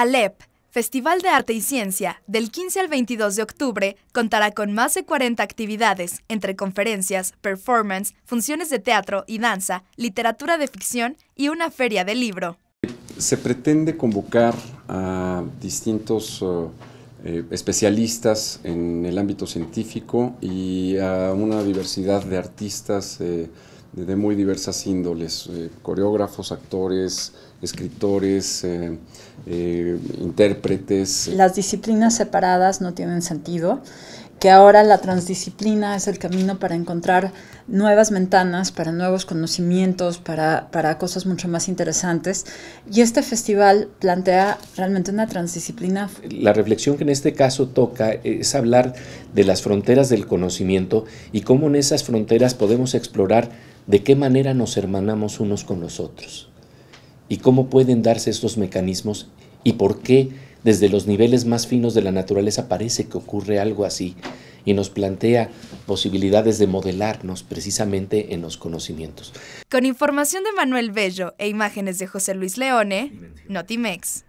Alep, Festival de Arte y Ciencia, del 15 al 22 de octubre, contará con más de 40 actividades, entre conferencias, performance, funciones de teatro y danza, literatura de ficción y una feria de libro. Se pretende convocar a distintos eh, eh, especialistas en el ámbito científico y a una diversidad de artistas. Eh, de muy diversas índoles, eh, coreógrafos, actores, escritores, eh, eh, intérpretes. Las disciplinas separadas no tienen sentido que ahora la transdisciplina es el camino para encontrar nuevas ventanas, para nuevos conocimientos, para, para cosas mucho más interesantes. Y este festival plantea realmente una transdisciplina. La reflexión que en este caso toca es hablar de las fronteras del conocimiento y cómo en esas fronteras podemos explorar de qué manera nos hermanamos unos con los otros y cómo pueden darse estos mecanismos y por qué desde los niveles más finos de la naturaleza parece que ocurre algo así y nos plantea posibilidades de modelarnos precisamente en los conocimientos. Con información de Manuel Bello e imágenes de José Luis Leone, Notimex.